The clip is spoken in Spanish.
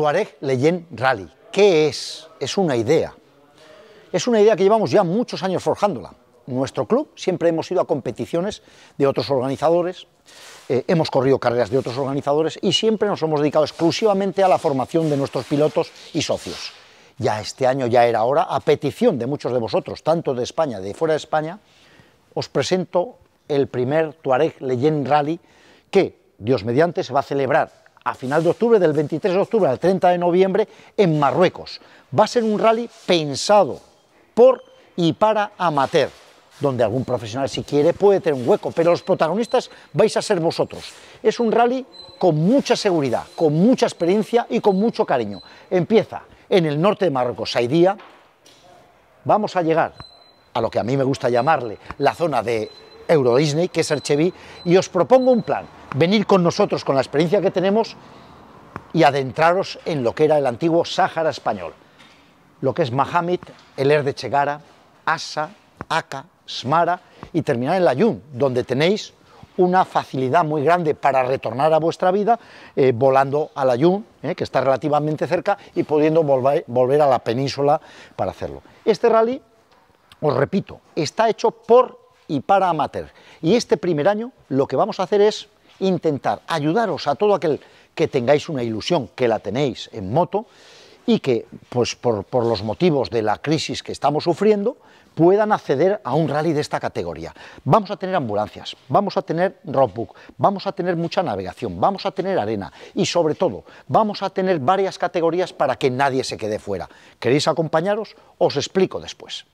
Tuareg Leyen Rally. ¿Qué es? Es una idea. Es una idea que llevamos ya muchos años forjándola. Nuestro club siempre hemos ido a competiciones de otros organizadores, eh, hemos corrido carreras de otros organizadores y siempre nos hemos dedicado exclusivamente a la formación de nuestros pilotos y socios. Ya este año ya era hora, a petición de muchos de vosotros, tanto de España, de fuera de España, os presento el primer Tuareg Legend Rally que, Dios mediante, se va a celebrar a final de octubre, del 23 de octubre al 30 de noviembre, en Marruecos. Va a ser un rally pensado por y para amateur, donde algún profesional si quiere puede tener un hueco, pero los protagonistas vais a ser vosotros. Es un rally con mucha seguridad, con mucha experiencia y con mucho cariño. Empieza en el norte de Marruecos, Saidía. Vamos a llegar a lo que a mí me gusta llamarle la zona de Euro Disney, que es Archevi, y os propongo un plan, venir con nosotros con la experiencia que tenemos y adentraros en lo que era el antiguo Sáhara español, lo que es Mahamit, el Er de Chegara, Asa, Aka, Smara y terminar en la Yun, donde tenéis una facilidad muy grande para retornar a vuestra vida eh, volando a la Yun, eh, que está relativamente cerca, y pudiendo volver a la península para hacerlo. Este rally, os repito, está hecho por y para amateur. Y este primer año lo que vamos a hacer es intentar ayudaros a todo aquel que tengáis una ilusión, que la tenéis en moto y que, pues por, por los motivos de la crisis que estamos sufriendo, puedan acceder a un rally de esta categoría. Vamos a tener ambulancias, vamos a tener roadbook, vamos a tener mucha navegación, vamos a tener arena y sobre todo vamos a tener varias categorías para que nadie se quede fuera. ¿Queréis acompañaros? Os explico después.